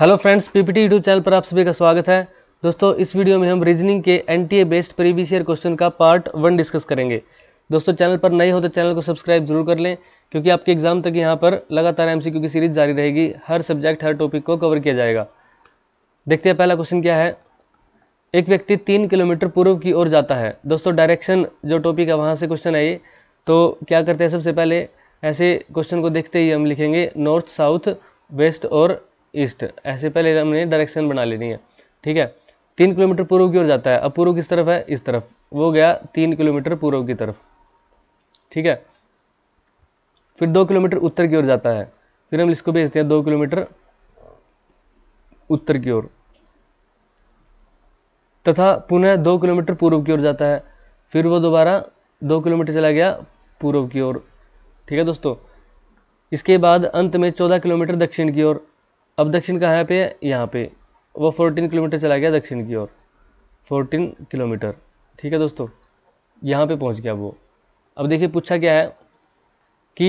Hello friends PPT YouTube channel पर आप सभी का स्वागत है दोस्तों इस वीडियो में हम रीजनिंग के NTA based previous year question का पार्ट वन डिस्कस करेंगे दोस्तों चैनल पर नए हो तो चैनल को सब्सक्राइब जरूर कर लें क्योंकि आपके एग्जाम तक यहाँ पर लगातार एमसीक्यू की सीरीज जारी रहेगी हर सब्जेक्ट हर टॉपिक को कवर किया जाएगा देखते हैं पहला क्वेश्चन क्या है एक व्यक्ति तीन किलोमीटर पूर्व की ओर जाता है दोस्तों डायरेक्शन जो टॉपिक है वहाँ से क्वेश्चन आइए तो क्या करते हैं सबसे पहले ऐसे क्वेश्चन को देखते ही हम लिखेंगे नॉर्थ साउथ वेस्ट और ईस्ट ऐसे पहले हमने डायरेक्शन बना लेनी है ठीक है तीन किलोमीटर पूर्व की ओर जाता है अब पूर्व किस तरफ है इस तरफ वो गया तीन किलोमीटर पूर्व की तरफ ठीक है फिर दो किलोमीटर उत्तर की ओर जाता है फिर हम इसको भेजते हैं दो किलोमीटर उत्तर की ओर तथा पुनः दो किलोमीटर पूर्व की ओर जाता है फिर वो दोबारा दो किलोमीटर चला गया पूर्व की ओर ठीक है दोस्तों इसके बाद अंत में चौदह किलोमीटर दक्षिण की ओर अब दक्षिण कहाँ पे है यहाँ पे वो फोर्टीन किलोमीटर चला गया दक्षिण की ओर 14 किलोमीटर ठीक है दोस्तों यहाँ पे पहुँच गया वो अब देखिए पूछा क्या है कि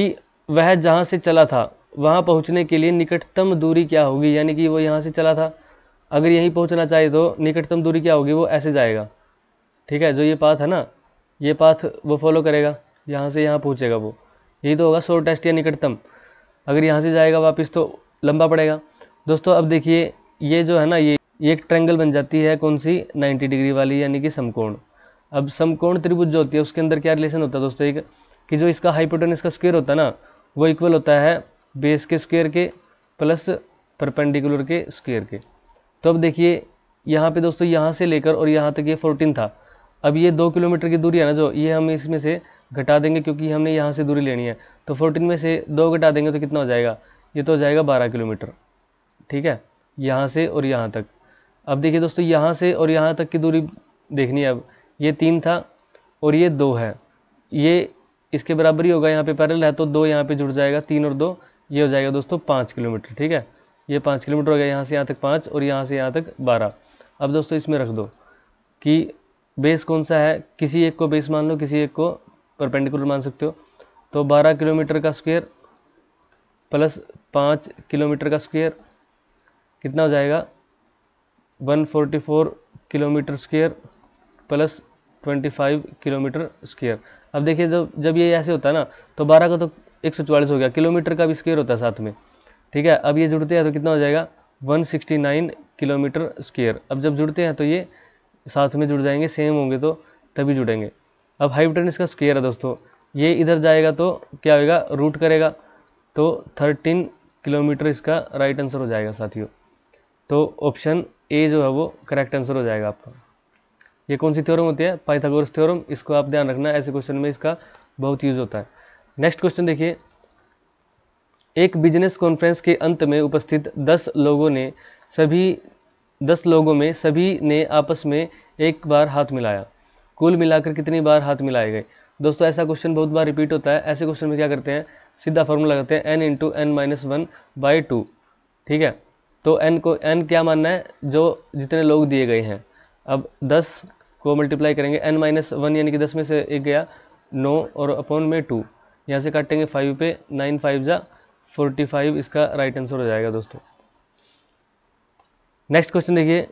वह जहाँ से चला था वहाँ पहुँचने के लिए निकटतम दूरी क्या होगी यानी कि वो यहाँ से चला था अगर यहीं पहुँचना चाहिए तो निकटतम दूरी क्या होगी वो ऐसे जाएगा ठीक है जो ये पाथ है ना ये पाथ वो फॉलो करेगा यहाँ से यहाँ पहुँचेगा वो यही तो होगा शोर टेस्ट या निकटतम अगर यहाँ से जाएगा वापस तो लंबा पड़ेगा दोस्तों अब देखिए ये जो है ना ये एक ट्रैंगल बन जाती है कौन सी 90 डिग्री वाली यानी कि समकोण अब समकोण त्रिभुज जो होती है उसके अंदर क्या रिलेशन होता है दोस्तों एक कि जो इसका हाइपोटन का स्क्वेयर होता है ना वो इक्वल होता है बेस के स्क्वेयर के प्लस परपेंडिकुलर के स्क्वेयर के तो अब देखिए यहाँ पे दोस्तों यहाँ से लेकर और यहाँ तक ये फोर्टीन था अब ये दो किलोमीटर की दूरी है ना जो ये हम इसमें से घटा देंगे क्योंकि हमने यहाँ से दूरी लेनी है तो फोर्टीन में से दो घटा देंगे तो कितना हो जाएगा ये तो हो जाएगा बारह किलोमीटर ठीक है यहाँ से और यहाँ तक अब देखिए दोस्तों यहाँ से और यहाँ तक की दूरी देखनी है अब ये तीन था और ये दो है ये इसके बराबर ही होगा यहाँ पे पैरल है तो दो यहाँ पे जुड़ जाएगा तीन और दो ये हो जाएगा दोस्तों पाँच किलोमीटर ठीक है ये पाँच किलोमीटर हो गया यहाँ से यहाँ तक पाँच और यहाँ से यहाँ तक बारह अब दोस्तों इसमें रख दो कि बेस कौन सा है किसी एक को बेस मान लो किसी एक को परपेंडिकुलर मान सकते हो तो बारह किलोमीटर का स्क्वेयर प्लस पाँच किलोमीटर का स्क्वेयर कितना हो जाएगा 144 kilometre square plus 25 kilometre square अब देखिए जब जब ये ऐसे होता है ना तो 12 का तो एक हो गया किलोमीटर का भी स्क्वेयर होता है साथ में ठीक है अब ये जुड़ते हैं तो कितना हो जाएगा 169 किलोमीटर स्क्वेयर अब जब जुड़ते हैं तो ये साथ में जुड़ जाएंगे सेम होंगे तो तभी जुड़ेंगे अब हाइब्रिड इसका स्क्वेयर है दोस्तों ये इधर जाएगा तो क्या होगा रूट करेगा तो 13 किलोमीटर इसका राइट आंसर हो जाएगा साथियों तो ऑप्शन ए जो है वो करेक्ट आंसर हो जाएगा आपका ये कौन सी थ्योरम होती है पाइथागोरस थ्योरम इसको आप ध्यान रखना ऐसे क्वेश्चन में इसका बहुत यूज होता है नेक्स्ट क्वेश्चन देखिए एक बिजनेस कॉन्फ्रेंस के अंत में उपस्थित दस लोगों ने सभी दस लोगों में सभी ने आपस में एक बार हाथ मिलाया कुल मिलाकर कितनी बार हाथ मिलाए गए दोस्तों ऐसा क्वेश्चन बहुत बार रिपीट होता है ऐसे क्वेश्चन में क्या करते हैं सीधा फॉर्मूला लगाते हैं n into n minus one by two ठीक है तो एन को एन क्या मानना है जो जितने लोग दिए गए हैं अब दस को मल्टीप्लाई करेंगे एन माइनस वन यानी कि दस में से एक गया नौ और अपॉन में टू यहाँ से काटेंगे फाइव पे नाइन फाइव जा फोर्टी फाइव इसका राइट आंसर हो जाएगा दोस्तों नेक्स्ट क्वेश्चन देखिए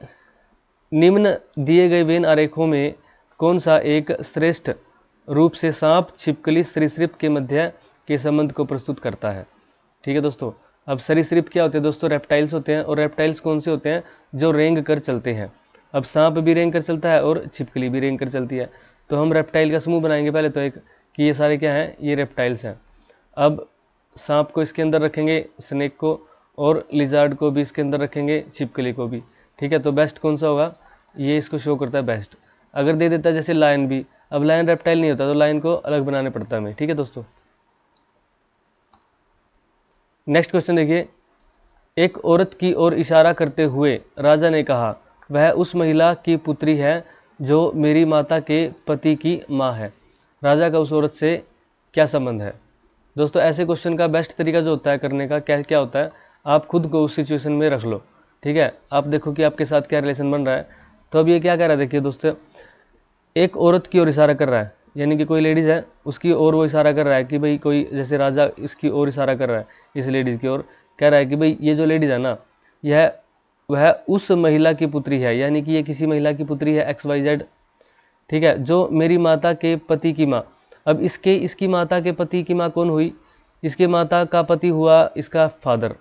निम्न दिए गए वेन आरेखों में कौन सा एक श्रेष्ठ रूप से सांप छिपकली श्रीसृप के मध्य के संबंध को प्रस्तुत करता है ठीक है दोस्तों अब सरीसृप क्या होते हैं दोस्तों रेप्टाइल्स होते हैं और रेप्टाइल्स कौन से होते हैं जो रेंग कर चलते हैं अब सांप भी रेंग कर चलता है और छिपकली भी रेंग कर चलती है तो हम रेप्टाइल का समूह बनाएंगे पहले तो एक कि ये सारे क्या हैं ये रेप्टाइल्स हैं अब सांप को इसके अंदर रखेंगे स्नेक को और लिजार्ड को भी इसके अंदर रखेंगे छिपकली को भी ठीक है तो बेस्ट कौन सा होगा ये इसको शो करता है बेस्ट अगर दे देता है जैसे लाइन भी अब लाइन रेप्टाइल नहीं होता तो लाइन को अलग बनाने पड़ता है हमें ठीक है दोस्तों नेक्स्ट क्वेश्चन देखिए एक औरत की ओर इशारा करते हुए राजा ने कहा वह उस महिला की पुत्री है जो मेरी माता के पति की माँ है राजा का उस औरत से क्या संबंध है दोस्तों ऐसे क्वेश्चन का बेस्ट तरीका जो होता है करने का क्या क्या होता है आप खुद को उस सिचुएशन में रख लो ठीक है आप देखो कि आपके साथ क्या रिलेशन बन रहा है तो अब ये क्या कह रहा है देखिए दोस्तों एक औरत की ओर इशारा कर रहा है यानी कि कोई लेडीज़ है उसकी ओर वो इशारा कर रहा है कि भाई कोई जैसे राजा इसकी ओर इशारा कर रहा है इस लेडीज़ की ओर कह रहा है कि भाई ये जो लेडीज़ है ना यह वह उस महिला की पुत्री है यानी कि ये किसी महिला की पुत्री है एक्स वाई जेड ठीक है जो मेरी माता के पति की माँ अब इसके इसकी माता के पति की माँ कौन हुई इसके माता का पति हुआ इसका फादर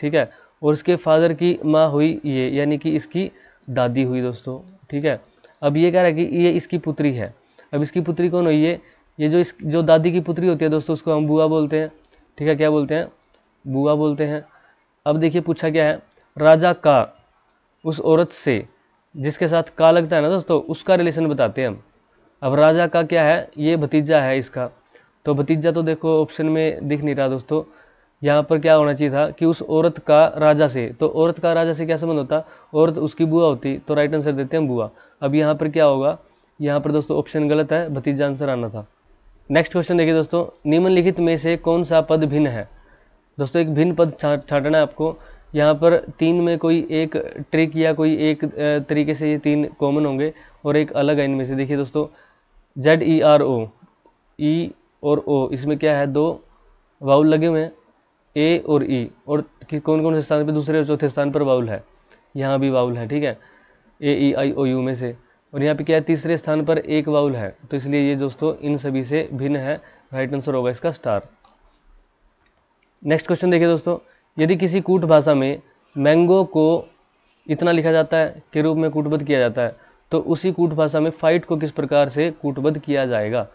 ठीक है और इसके फादर की माँ हुई ये यानी कि इसकी दादी हुई दोस्तों ठीक है अब ये कह रहा है कि ये इसकी पुत्री है अब इसकी पुत्री कौन हुई है ये जो इस जो दादी की पुत्री होती है दोस्तों उसको हम बुआ बोलते हैं ठीक है क्या बोलते हैं बुआ बोलते हैं अब देखिए पूछा क्या है राजा का उस औरत से जिसके साथ का लगता है ना दोस्तों उसका रिलेशन बताते हैं हम अब राजा का क्या है ये भतीजा है इसका तो भतीजा तो देखो ऑप्शन में दिख नहीं रहा दोस्तों यहाँ पर क्या होना चाहिए था कि उस औरत का राजा से तो औरत का राजा से क्या संबंध होता औरत उसकी बुआ होती तो राइट आंसर देते हैं बुआ अब यहाँ पर क्या होगा यहाँ पर दोस्तों ऑप्शन गलत है भतीजा आंसर आना था नेक्स्ट क्वेश्चन देखिए दोस्तों निम्नलिखित में से कौन सा पद भिन्न है दोस्तों एक भिन्न पद छाटना है आपको यहाँ पर तीन में कोई एक ट्रिक या कोई एक तरीके से ये तीन कॉमन होंगे और एक अलग है इनमें से देखिए दोस्तों जेड ई आर ओ ई और ओ इसमें क्या है दो वाउल लगे हुए हैं ए और ई e, और कौन कौन से स्थान पर दूसरे और चौथे स्थान पर वाउल है यहाँ भी वाउल है ठीक है ए ई आई ओ यू में से और यहाँ पे क्या है तीसरे स्थान पर एक वाउल है तो इसलिए ये दोस्तों इन सभी से भिन्न है राइट आंसर होगा इसका स्टार नेक्स्ट क्वेश्चन देखिए दोस्तों यदि किसी कूट भाषा में मैंगो को इतना लिखा जाता है के रूप में कूटबद्ध किया जाता है तो उसी कूट भाषा में फाइट को किस प्रकार से कूटबद्ध किया जाएगा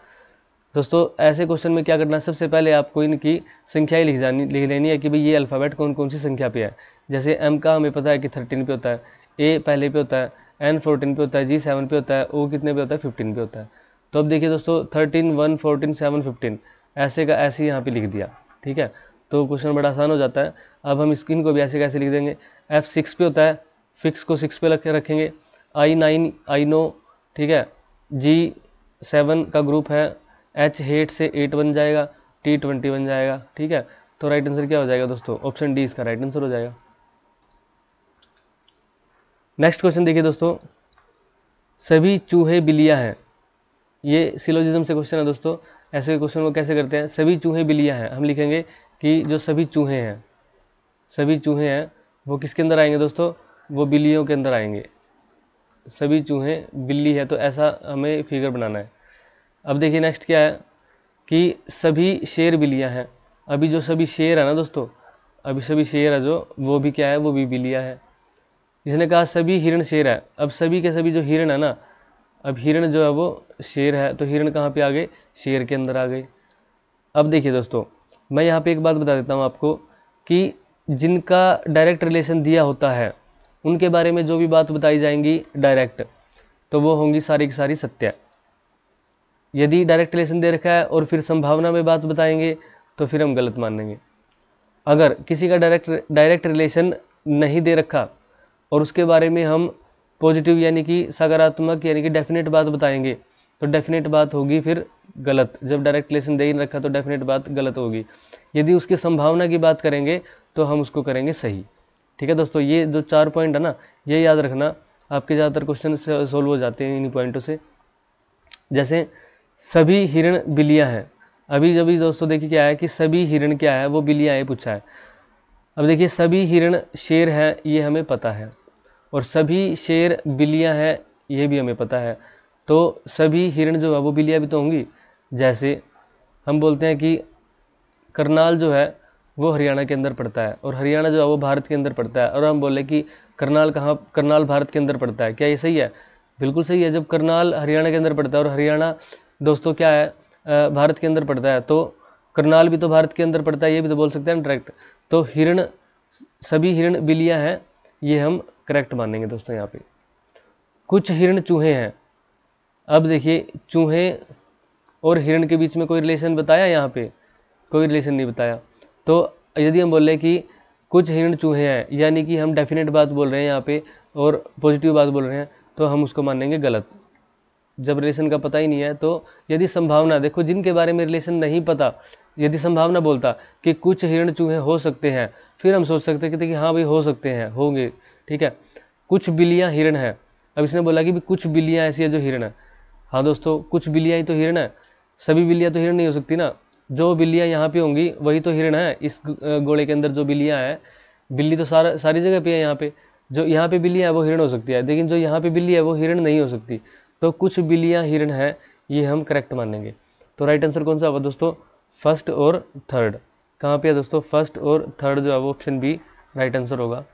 दोस्तों ऐसे क्वेश्चन में क्या करना है सबसे पहले आपको इनकी संख्याएं लिख जानी लिख लेनी है कि भाई ये अल्फ़ाबेट कौन कौन सी संख्या पे है जैसे एम का हमें पता है कि थर्टीन पे होता है ए पहले पे होता है एन फोर्टीन पे होता है जी सेवन पे होता है ओ कितने पे होता है फिफ्टीन पे होता है तो अब देखिए दोस्तों thirteen one fourteen seven fifteen ऐसे का ऐसे यहाँ पे लिख दिया ठीक है तो क्वेश्चन बड़ा आसान हो जाता है अब हम स्क्रीन को भी ऐसे कैसे लिख देंगे एफ सिक्स पे होता है फिक्स को सिक्स पे रख रखेंगे आई नाइन आई नो ठीक है जी सेवन का ग्रुप है एच हेट से एट बन जाएगा टी ट्वेंटी बन जाएगा ठीक है तो राइट आंसर क्या हो जाएगा दोस्तों ऑप्शन डी इसका राइट आंसर हो जाएगा नेक्स्ट क्वेश्चन देखिए दोस्तों सभी चूहे बिलिया हैं ये सिलोजिज्म से क्वेश्चन है दोस्तों ऐसे क्वेश्चन को कैसे करते हैं सभी चूहे बिलिया हैं हम लिखेंगे कि जो सभी चूहे हैं सभी चूहे हैं वो किसके अंदर आएंगे दोस्तों वो बिल्लियों के अंदर आएंगे सभी चूहे बिल्ली है तो ऐसा हमें फिगर बनाना है अब देखिए नेक्स्ट क्या है कि सभी शेर बिलियाँ हैं अभी जो सभी शेर है ना दोस्तों अभी सभी शेर है जो वो भी क्या है वो भी बिलिया है जिसने कहा सभी हिरण शेर है अब सभी के सभी जो हिरण है ना अब हिरण जो है वो शेर है तो हिरण कहाँ पे आ गए शेर के अंदर आ गए अब देखिए दोस्तों मैं यहाँ पे एक बात बता देता हूँ आपको कि जिनका डायरेक्ट रिलेशन दिया होता है उनके बारे में जो भी बात बताई जाएंगी डायरेक्ट तो वो होंगी सारी की सारी सत्य यदि डायरेक्ट रिलेशन दे रखा है और फिर संभावना में बात बताएंगे तो फिर हम गलत मानेंगे अगर किसी का डायरेक्ट डायरेक्ट रिलेशन नहीं दे रखा और उसके बारे में हम पॉजिटिव यानी कि सकारात्मक यानी कि डेफिनेट बात बताएंगे तो डेफिनेट बात होगी फिर गलत जब डायरेक्ट लेसन दे ही रखा तो डेफिनेट बात गलत होगी यदि उसकी संभावना की बात करेंगे तो हम उसको करेंगे सही ठीक है दोस्तों ये जो चार पॉइंट है ना ये याद रखना आपके ज़्यादातर क्वेश्चन सोल्व हो जाते हैं इन्हीं पॉइंटों से जैसे सभी हिरण बिलियाँ हैं अभी जब दोस्तों देखिए क्या है कि सभी हिरण क्या है वो बिलियाँ है पूछा है अब देखिए सभी हिरण शेर हैं ये हमें पता है और सभी शेर बिलियाँ हैं ये भी हमें पता है तो सभी हिरण जो है वो बिलियाँ भी तो होंगी जैसे हम बोलते हैं कि करनाल जो है वो हरियाणा के अंदर पड़ता है और हरियाणा जो है वो भारत के अंदर पड़ता है और हम बोले कि करनाल कहाँ करनाल भारत के अंदर पड़ता है क्या ये सही है बिल्कुल सही है जब करनाल हरियाणा के अंदर पड़ता है और हरियाणा दोस्तों क्या है भारत के अंदर पड़ता है तो करनाल भी तो भारत के अंदर पड़ता है ये भी तो बोल सकते हैं डायरेक्ट तो हिरण सभी हिरण बिलियाँ हैं ये हम करेक्ट मानेंगे दोस्तों यहाँ पे कुछ हिरण चूहे हैं अब देखिए चूहे और हिरण के बीच में कोई रिलेशन बताया यहाँ पे कोई रिलेशन नहीं बताया तो यदि हम बोल रहे हैं कि कुछ हिरण चूहे हैं यानी कि हम डेफिनेट बात बोल रहे हैं यहाँ पे और पॉजिटिव बात बोल रहे हैं तो हम उसको मानेंगे गलत जब रिलेशन का पता ही नहीं है तो यदि संभावना देखो जिनके बारे में रिलेशन नहीं पता यदि संभावना बोलता कि कुछ हिरण चूहे हो सकते हैं फिर हम सोच सकते कि हाँ भाई हो सकते हैं होंगे ठीक है कुछ बिल्लियाँ हिरण है अब इसने बोला कि भी कुछ बिल्लियाँ ऐसी है जो हिरण है हाँ दोस्तों कुछ बिल्लियाँ ही तो हिरण है सभी बिल्लियाँ तो हिरण नहीं हो सकती ना जो बिल्लियाँ यहाँ पे होंगी वही तो हिरण है इस घोड़े के अंदर जो बिल्लियाँ हैं बिल्ली तो सारा सारी जगह पे है यहाँ पे जो यहाँ पे बिल्ली है वो हिरण हो सकती है लेकिन जो यहाँ पे बिल्ली है वो हिरण नहीं हो सकती तो कुछ बिल्लियाँ हिरण है ये हम करेक्ट मानेंगे तो राइट आंसर कौन सा होगा दोस्तों फर्स्ट और थर्ड कहाँ पे है दोस्तों फर्स्ट और थर्ड जो है वो ऑप्शन बी राइट आंसर होगा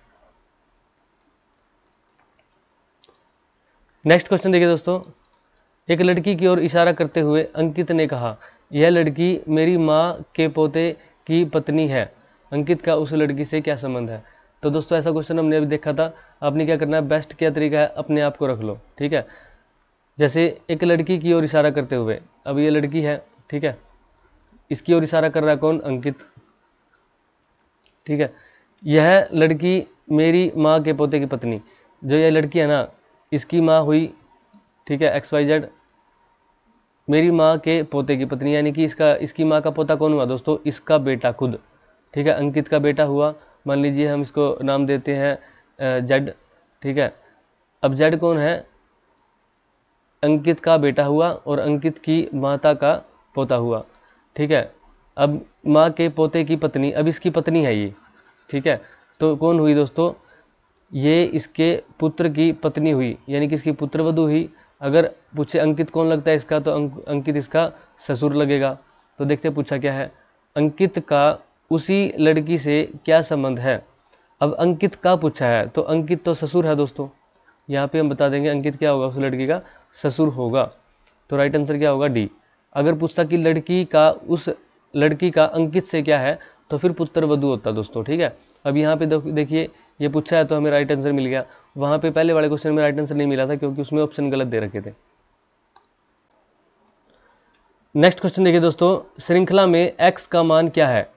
नेक्स्ट क्वेश्चन देखिए दोस्तों एक लड़की की ओर इशारा करते हुए अंकित ने कहा यह लड़की मेरी माँ के पोते की पत्नी है अंकित का उस लड़की से क्या संबंध है तो दोस्तों ऐसा क्वेश्चन हमने अभी देखा था आपने क्या करना है बेस्ट क्या तरीका है अपने आप को रख लो ठीक है जैसे एक लड़की की ओर इशारा करते हुए अब ये लड़की है ठीक है इसकी ओर इशारा कर रहा कौन अंकित ठीक है यह लड़की मेरी माँ के पोते की पत्नी जो यह लड़की है ना इसकी माँ हुई ठीक है एक्स वाई जेड मेरी माँ के पोते की पत्नी यानी कि इसका इसकी माँ का पोता कौन हुआ दोस्तों इसका बेटा खुद ठीक है अंकित का बेटा हुआ मान लीजिए हम इसको नाम देते हैं जेड ठीक है अब जेड कौन है अंकित का बेटा हुआ और अंकित की माता का पोता हुआ ठीक है अब माँ के पोते की पत्नी अब इसकी पत्नी है ये ठीक है तो कौन हुई दोस्तों ये इसके पुत्र की पत्नी हुई यानी कि इसकी पुत्रवधु हुई अगर पूछे अंकित कौन लगता है इसका तो अंक, अंकित इसका ससुर लगेगा तो देखते पूछा क्या है अंकित का उसी लड़की से क्या संबंध है अब अंकित का पूछा है तो अंकित तो ससुर है दोस्तों यहाँ पे हम बता देंगे अंकित क्या होगा उस लड़की का ससुर होगा तो राइट आंसर क्या होगा डी अगर पूछता कि लड़की का उस लड़की का अंकित से क्या है तो फिर पुत्र वधु होता दोस्तों ठीक है अब यहाँ पे देखिए ये पूछा है तो हमें राइट आंसर मिल गया वहाँ पे पहले वाले क्वेश्चन में राइट आंसर नहीं मिला था क्योंकि उसमें ऑप्शन गलत दे रखे थे नेक्स्ट क्वेश्चन देखिए दोस्तों श्रृंखला में एक्स का मान क्या है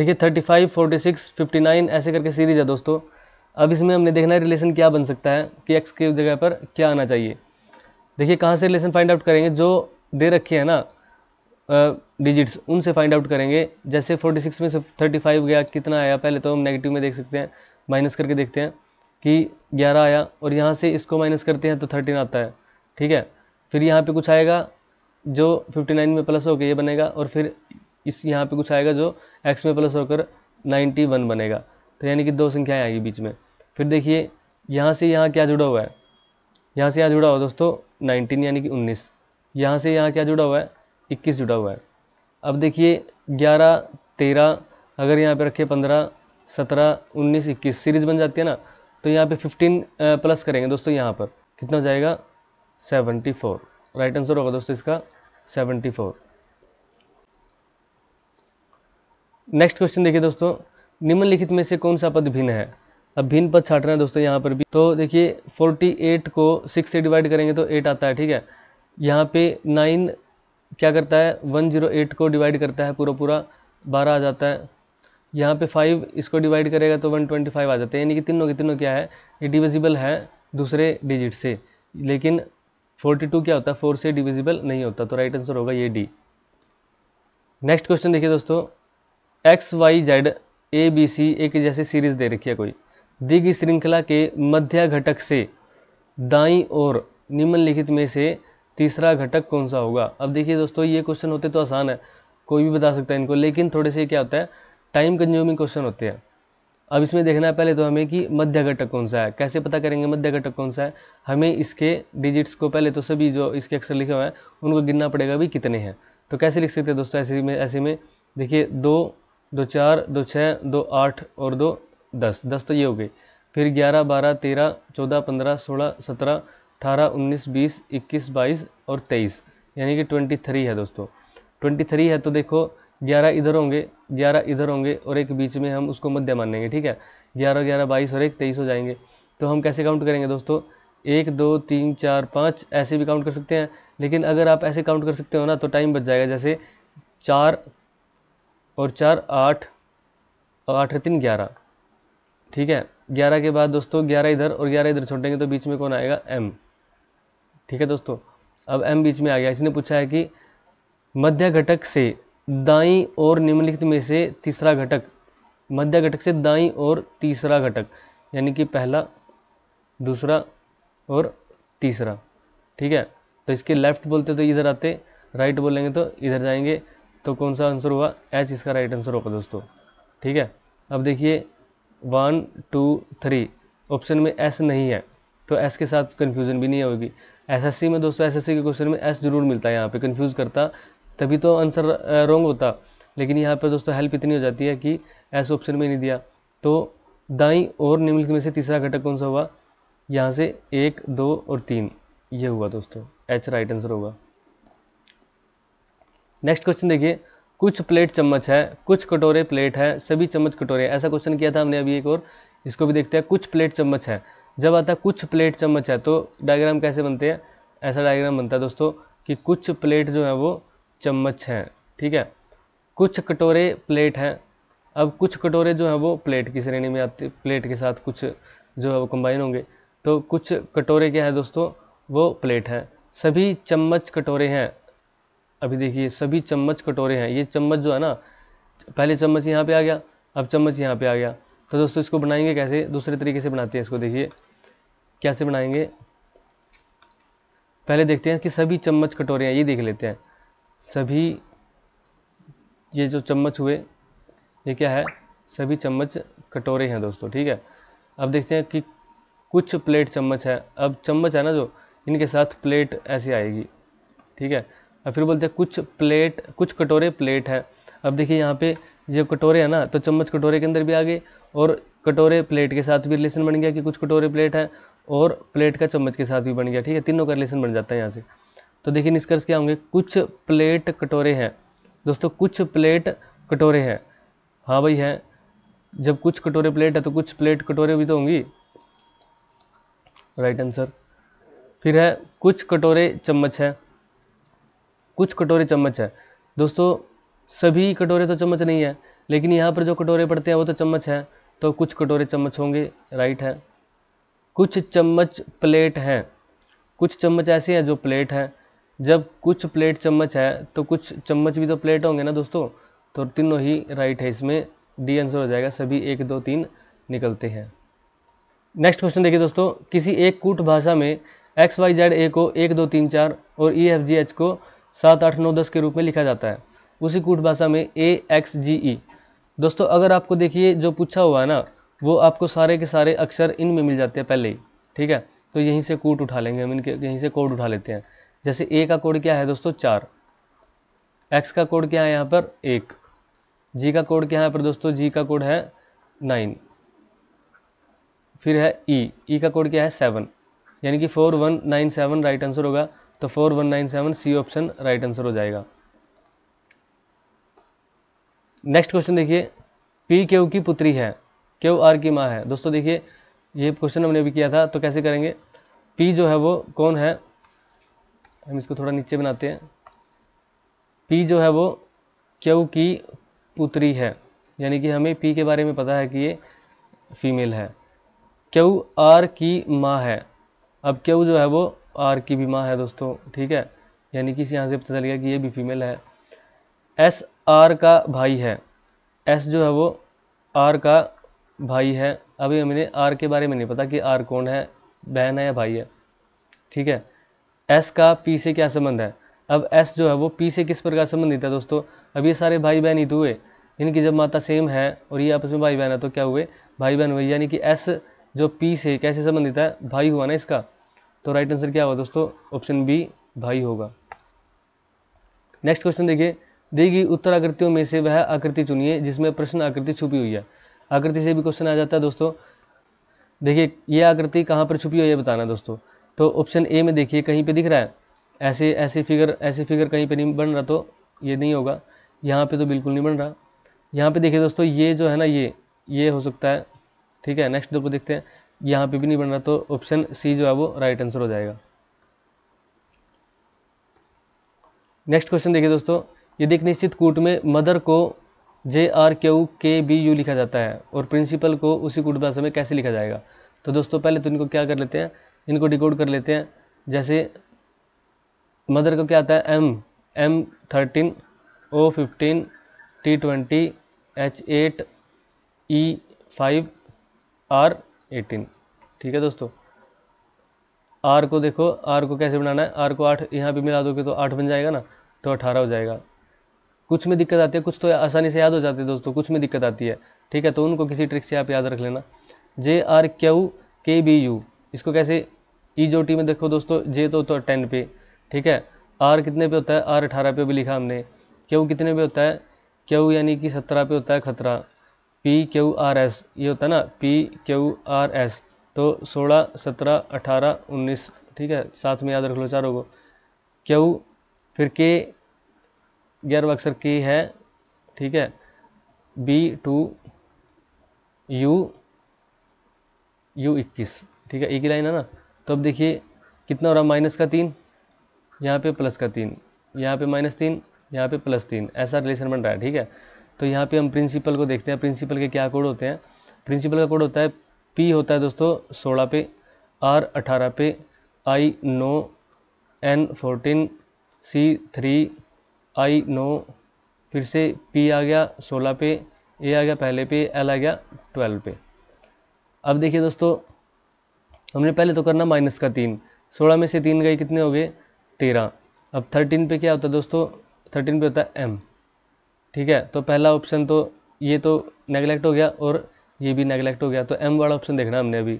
देखिए 35, 46, 59 ऐसे करके सीरीज है दोस्तों अब इसमें हमने देखना है रिलेशन क्या बन सकता है कि एक्स की जगह पर क्या आना चाहिए देखिए कहाँ से रिलेशन फाइंड आउट करेंगे जो दे रखे हैं ना डिजिट्स uh, उनसे फाइंड आउट करेंगे जैसे 46 में से 35 गया कितना आया पहले तो हम नेगेटिव में देख सकते हैं माइनस करके देखते हैं कि 11 आया और यहाँ से इसको माइनस करते हैं तो 13 आता है ठीक है फिर यहाँ पे कुछ आएगा जो 59 में प्लस होकर ये बनेगा और फिर इस यहाँ पे कुछ आएगा जो एक्स में प्लस होकर नाइन्टी बनेगा तो यानी कि दो संख्याएँ आएगी बीच में फिर देखिए यहाँ से यहाँ क्या जुड़ा हुआ है यहाँ से यहाँ जुड़ा हुआ दोस्तों नाइनटीन यानी कि उन्नीस यहाँ से यहाँ क्या जुड़ा हुआ है इक्कीस जुड़ा हुआ है अब देखिए ग्यारह तेरह अगर यहाँ पे रखे पंद्रह सत्रह उन्नीस इक्कीस सीरीज बन जाती है ना तो यहाँ पे फिफ्टीन प्लस करेंगे दोस्तों यहाँ पर कितना हो जाएगा सेवेंटी फोर राइट आंसर होगा दोस्तों इसका सेवेंटी फोर नेक्स्ट क्वेश्चन देखिए दोस्तों निम्नलिखित में से कौन सा पद भिन्न है अब भिन्न पद छाट रहे हैं दोस्तों यहाँ पर भी तो देखिए 48 को 6 से डिवाइड करेंगे तो 8 आता है ठीक है यहाँ पे नाइन क्या करता है वन जीरो एट को डिवाइड करता है पूरा पूरा बारह आ जाता है यहाँ पे फाइव इसको डिवाइड करेगा तो वन ट्वेंटी फाइव आ जाता है यानी कि तीनों के तीनों क्या है ये डिविजिबल है दूसरे डिजिट से लेकिन फोर्टी टू क्या होता है फोर से डिविजिबल नहीं होता तो राइट आंसर होगा ये डी नेक्स्ट क्वेश्चन देखिए दोस्तों X Y Z A B C एक जैसे सीरीज दे रखी है कोई दी गई श्रृंखला के मध्य घटक से दाई और निम्नलिखित में से तीसरा घटक कौन सा होगा अब देखिए दोस्तों ये क्वेश्चन होते तो आसान है कोई भी बता सकता है इनको लेकिन थोड़े से क्या होता है टाइम कंज्यूमिंग क्वेश्चन होते हैं अब इसमें देखना है पहले तो हमें कि मध्य घटक कौन सा है कैसे पता करेंगे मध्य घटक कौन सा है हमें इसके डिजिट्स को पहले तो सभी जो इसके अक्षर लिखे हुए हैं उनको गिनना पड़ेगा भी कितने हैं तो कैसे लिख सकते हैं दोस्तों ऐसे में ऐसे में देखिए दो दो चार दो छः दो आठ और दो दस दस तो ये हो गई फिर ग्यारह बारह तेरह चौदह पंद्रह सोलह सत्रह अट्ठारह उन्नीस बीस इक्कीस बाईस और तेईस यानी कि ट्वेंटी थ्री है दोस्तों ट्वेंटी थ्री है तो देखो ग्यारह इधर होंगे ग्यारह इधर होंगे और एक बीच में हम उसको मध्य मानेंगे ठीक है ग्यारह ग्यारह बाईस और एक तेईस हो जाएंगे तो हम कैसे काउंट करेंगे दोस्तों एक दो तीन चार पाँच ऐसे भी काउंट कर सकते हैं लेकिन अगर आप ऐसे काउंट कर सकते हो ना तो टाइम बच जाएगा जैसे चार और चार आठ और आठ तीन ग्यारह ठीक है ग्यारह के बाद दोस्तों ग्यारह इधर और ग्यारह इधर छोड़ेंगे तो बीच में कौन आएगा एम ठीक है दोस्तों अब एम बीच में आ गया इसने पूछा है कि मध्य घटक से दाई और निम्नलिखित में से तीसरा घटक मध्य घटक से दाई और तीसरा घटक यानी कि पहला दूसरा और तीसरा ठीक है तो इसके लेफ्ट बोलते तो इधर आते राइट बोलेंगे तो इधर जाएंगे तो कौन सा आंसर हुआ एच इसका राइट आंसर होगा दोस्तों ठीक है अब देखिए वन टू थ्री ऑप्शन में एस नहीं है तो एस के साथ कन्फ्यूज़न भी नहीं होगी एसएससी में दोस्तों एसएससी के क्वेश्चन में एस जरूर मिलता है यहाँ पे कंफ्यूज करता तभी तो आंसर रॉन्ग होता लेकिन यहाँ पे दोस्तों हेल्प इतनी हो जाती है कि एस ऑप्शन में नहीं दिया तो दाई और निम्नलिखित में से तीसरा घटक कौन सा हुआ यहाँ से एक दो और तीन ये हुआ दोस्तों एच राइट आंसर होगा नेक्स्ट क्वेश्चन देखिए कुछ प्लेट चम्मच है कुछ कटोरे प्लेट है सभी चम्मच कटोरे ऐसा क्वेश्चन किया था हमने अभी एक और इसको भी देखते हैं कुछ प्लेट चम्मच है जब आता है कुछ प्लेट चम्मच है तो डायग्राम कैसे बनते हैं ऐसा डायग्राम बनता है दोस्तों कि कुछ प्लेट जो है वो चम्मच हैं ठीक है कुछ कटोरे प्लेट हैं अब कुछ कटोरे जो है वो प्लेट की श्रेणी में आते प्लेट के साथ कुछ जो है वो कंबाइन होंगे तो कुछ कटोरे क्या है दोस्तों वो प्लेट हैं सभी चम्मच कटोरे हैं अभी देखिए सभी चम्मच कटोरे हैं ये चम्मच जो है ना पहले चम्मच यहाँ पे आ गया अब चम्मच यहाँ पे आ गया तो दोस्तों इसको बनाएंगे कैसे दूसरे तरीके से बनाते हैं इसको देखिए कैसे बनाएंगे पहले देखते हैं कि सभी चम्मच कटोरियाँ ये देख लेते हैं सभी ये जो चम्मच हुए ये क्या है सभी चम्मच कटोरे हैं दोस्तों ठीक है अब देखते हैं कि कुछ प्लेट चम्मच है अब चम्मच है ना जो इनके साथ प्लेट ऐसी आएगी ठीक है अब फिर बोलते हैं कुछ प्लेट कुछ कटोरे प्लेट है अब देखिए यहाँ पे जो कटोरे है ना तो चम्मच कटोरे के अंदर भी आ गए और कटोरे प्लेट के साथ भी रिलेशन बन गया कि कुछ कटोरे प्लेट है और प्लेट का चम्मच के साथ भी बन गया ठीक है तीनों का रिलेशन बन जाता है यहाँ से तो देखिए निष्कर्ष क्या होंगे कुछ प्लेट कटोरे हैं दोस्तों कुछ प्लेट कटोरे हैं हाँ भाई हैं जब कुछ कटोरे प्लेट है तो कुछ प्लेट कटोरे भी तो होंगी राइट आंसर फिर है कुछ कटोरे चम्मच है कुछ कटोरे चम्मच है दोस्तों सभी कटोरे तो चम्मच नहीं है लेकिन यहाँ पर जो कटोरे पड़ते हैं वो तो चम्मच है तो कुछ कटोरे चम्मच होंगे राइट है कुछ चम्मच प्लेट हैं कुछ चम्मच ऐसे हैं जो प्लेट हैं जब कुछ प्लेट चम्मच है तो कुछ चम्मच भी तो प्लेट होंगे ना दोस्तों तो तीनों ही राइट है इसमें डी आंसर हो जाएगा सभी एक दो तीन निकलते हैं नेक्स्ट क्वेश्चन देखिए दोस्तों किसी एक कूट भाषा में एक्स वाई जेड ए को एक दो तीन चार और ई एफ जी एच को सात आठ नौ दस के रूप में लिखा जाता है उसी कूट भाषा में ए एक्स जी ई दोस्तों अगर आपको देखिए जो पूछा हुआ है ना वो आपको सारे के सारे अक्षर इन में मिल जाते हैं पहले ही ठीक है तो यहीं से कूट उठा लेंगे हम इनके यहीं से कोड उठा लेते हैं जैसे ए का कोड क्या है दोस्तों चार एक्स का कोड क्या है यहाँ पर एक जी का कोड क्या है पर दोस्तों जी का कोड है नाइन फिर है ई e. ई e का कोड क्या है सेवन यानी कि four one nine seven right answer होगा तो four one nine seven C option right answer हो जाएगा नेक्स्ट क्वेश्चन देखिए पी क्यू की पुत्री है क्यू आर की माँ है दोस्तों देखिए ये क्वेश्चन हमने भी किया था तो कैसे करेंगे पी जो है वो कौन है हम इसको थोड़ा नीचे बनाते हैं पी जो है वो क्यू की पुत्री है यानी कि हमें पी के बारे में पता है कि ये फीमेल है क्यू आर की माँ है अब क्यू जो है वो आर की भी माँ है दोस्तों ठीक है यानी कि इस यहाँ से पता चल गया कि ये भी फीमेल है एस आर का भाई है एस जो है वो आर का भाई है अभी हमने आर के बारे में नहीं पता कि आर कौन है बहन है या भाई है ठीक है एस का पी से क्या संबंध है अब एस जो है वो पी से किस प्रकार संबंधित है दोस्तों अब ये सारे भाई बहन ही तो हुए इनकी जब माता सेम है और ये आपस में भाई बहन है तो क्या हुए भाई बहन हुए यानी कि एस जो पी से कैसे संबंधित है भाई हुआ ना इसका तो राइट आंसर क्या होगा दोस्तों ऑप्शन बी भाई होगा नेक्स्ट क्वेश्चन देखिए दी गई उत्तर आकृतियों में से वह आकृति चुनिए जिसमें प्रश्न आकृति छुपी हुई है आकृति से भी क्वेश्चन आ जाता है दोस्तों देखिए ये आकृति कहाँ पर छुपी हुई है बताना दोस्तों तो ऑप्शन ए में देखिए कहीं पे दिख रहा है ऐसे ऐसे फिगर ऐसे फिगर कहीं पे नहीं बन रहा तो ये नहीं होगा यहाँ पे तो बिल्कुल नहीं बन रहा यहाँ पे देखिए दोस्तों ये जो है ना ये ये हो सकता है ठीक है नेक्स्ट दो देखते हैं यहाँ पे भी नहीं बन रहा तो ऑप्शन सी जो है वो राइट आंसर हो जाएगा नेक्स्ट क्वेश्चन देखिए दोस्तों यदि एक निश्चित कूट में मदर को J R Q K B U लिखा जाता है और प्रिंसिपल को उसी कूट भाषा में कैसे लिखा जाएगा तो दोस्तों पहले तो इनको क्या कर लेते हैं इनको डिकोड कर लेते हैं जैसे मदर को क्या आता है M M thirteen O fifteen T twenty H eight E five R eighteen ठीक है दोस्तों आर को देखो आर को कैसे बनाना है आर को आठ यहाँ भी मिला दोगे तो आठ बन जाएगा ना तो अठारह हो जाएगा कुछ में दिक्कत आती है कुछ तो आसानी से याद हो जाती है दोस्तों कुछ में दिक्कत आती है ठीक है तो उनको किसी ट्रिक से आप याद रख लेना J R Q K B U इसको कैसे ई जो टी में देखो दोस्तों जे तो होता है टेन पे ठीक है आर कितने पे होता है आर अठारह पे भी लिखा हमने क्यू कितने पे होता है क्यू यानी कि सत्रह पे होता है खतरा पी क्यू आर एस ये होता है ना पी क्यू आर एस तो सोलह सत्रह अठारह उन्नीस ठीक है साथ में याद रख लो चारों को क्यू फिर के गियर वक्सर की है ठीक है बी टू यू यू इक्कीस ठीक है एक ही लाइन है ना तो अब देखिए कितना हो रहा माइनस का तीन यहाँ पे प्लस का तीन यहाँ पे माइनस तीन यहाँ पे प्लस तीन ऐसा रिलेशन बन रहा है ठीक है तो यहाँ पे हम प्रिंसिपल को देखते हैं प्रिंसिपल के क्या कोड होते हैं प्रिंसिपल का कोड होता है पी होता है दोस्तों सोलह पे आर अठारह पे I know N fourteen C three I know फिर से पी आ गया सोलह पे ए आ गया पहले पे एल आ गया ट्वेल्व पे अब देखिए दोस्तों हमने पहले तो करना माइनस का तीन सोलह में से तीन गए कितने हो गए तेरह अब थर्टीन पे क्या होता है दोस्तों थर्टीन पे होता है एम ठीक है तो पहला ऑप्शन तो ये तो नेगलेक्ट हो गया और ये भी नेगलेक्ट हो गया तो एम वाला ऑप्शन देखना हमने अभी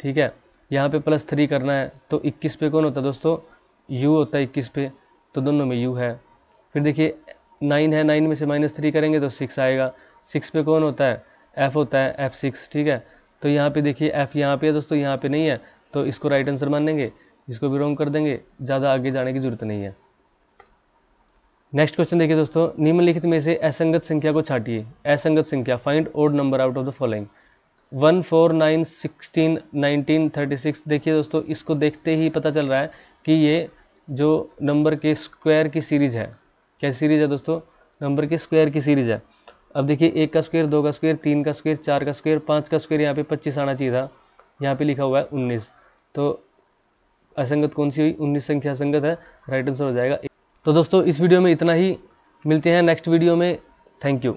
ठीक है यहाँ पे प्लस थ्री करना है तो इक्कीस पे कौन होता है दोस्तों यू होता है इक्कीस पे तो दोनों में यू है फिर देखिए नाइन है नाइन में से माइनस थ्री करेंगे तो सिक्स आएगा सिक्स पे कौन होता है एफ़ होता है एफ़ सिक्स ठीक है तो यहाँ पे देखिए एफ़ यहाँ पे है दोस्तों यहाँ पे नहीं है तो इसको राइट आंसर मानेंगे इसको भी रॉन्ग कर देंगे ज़्यादा आगे जाने की जरूरत नहीं है नेक्स्ट क्वेश्चन देखिए दोस्तों निम्नलिखित में से असंगत संख्या को छाटिए असंगत संख्या find odd number out of the following one four nine sixteen nineteen thirty six देखिए दोस्तों इसको देखते ही पता चल रहा है कि ये जो नंबर के स्क्वायर की सीरीज है क्या सीरीज है दोस्तों नंबर के स्क्वायर की सीरीज है अब देखिए एक का स्क्वायर दो का स्क्वायर तीन का स्क्वायर चार का स्क्वायर पाँच का स्क्वायर यहाँ पे पच्चीस आना चाहिए था यहाँ पे लिखा हुआ है उन्नीस तो असंगत कौन सी हुई उन्नीस संख्या असंगत है राइट आंसर हो जाएगा तो दोस्तों इस वीडियो में इतना ही मिलते हैं नेक्स्ट वीडियो में थैंक यू